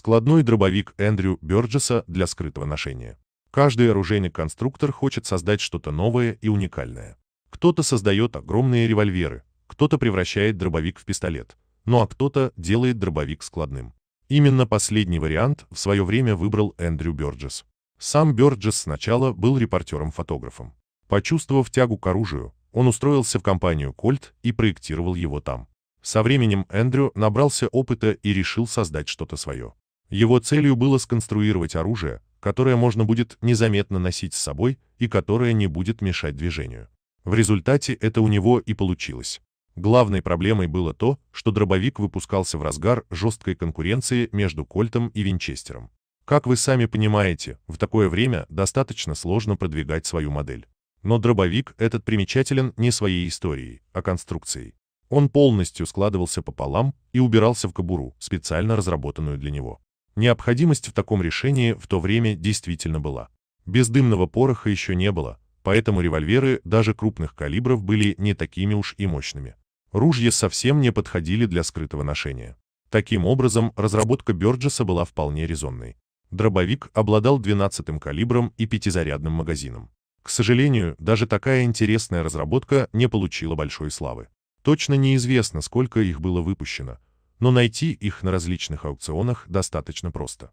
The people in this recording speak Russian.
складной дробовик Эндрю Бёрджеса для скрытого ношения. Каждый оружейный-конструктор хочет создать что-то новое и уникальное. Кто-то создает огромные револьверы, кто-то превращает дробовик в пистолет, ну а кто-то делает дробовик складным. Именно последний вариант в свое время выбрал Эндрю Бёрджес. Сам Бёрджес сначала был репортером-фотографом. Почувствовав тягу к оружию, он устроился в компанию «Кольт» и проектировал его там. Со временем Эндрю набрался опыта и решил создать что-то свое. Его целью было сконструировать оружие, которое можно будет незаметно носить с собой и которое не будет мешать движению. В результате это у него и получилось. Главной проблемой было то, что дробовик выпускался в разгар жесткой конкуренции между Кольтом и Винчестером. Как вы сами понимаете, в такое время достаточно сложно продвигать свою модель. Но дробовик этот примечателен не своей историей, а конструкцией. Он полностью складывался пополам и убирался в кобуру, специально разработанную для него. Необходимость в таком решении в то время действительно была. Бездымного пороха еще не было, поэтому револьверы даже крупных калибров были не такими уж и мощными. Ружья совсем не подходили для скрытого ношения. Таким образом, разработка Бёрджеса была вполне резонной. Дробовик обладал 12-м калибром и пятизарядным магазином. К сожалению, даже такая интересная разработка не получила большой славы. Точно неизвестно, сколько их было выпущено, но найти их на различных аукционах достаточно просто.